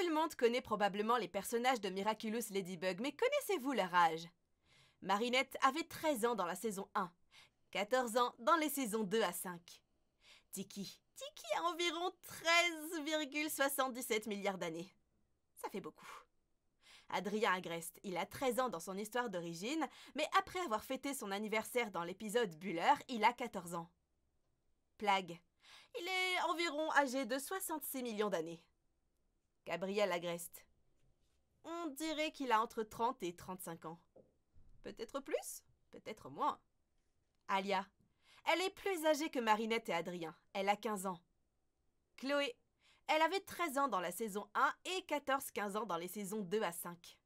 Tout le monde connaît probablement les personnages de Miraculous Ladybug, mais connaissez-vous leur âge Marinette avait 13 ans dans la saison 1, 14 ans dans les saisons 2 à 5. Tiki, Tiki a environ 13,77 milliards d'années. Ça fait beaucoup. Adrien Agreste, il a 13 ans dans son histoire d'origine, mais après avoir fêté son anniversaire dans l'épisode Buller, il a 14 ans. Plague. Il est environ âgé de 66 millions d'années. Gabriel Agreste. On dirait qu'il a entre 30 et 35 ans. Peut-être plus, peut-être moins. Alia. Elle est plus âgée que Marinette et Adrien. Elle a 15 ans. Chloé. Elle avait 13 ans dans la saison 1 et 14-15 ans dans les saisons 2 à 5.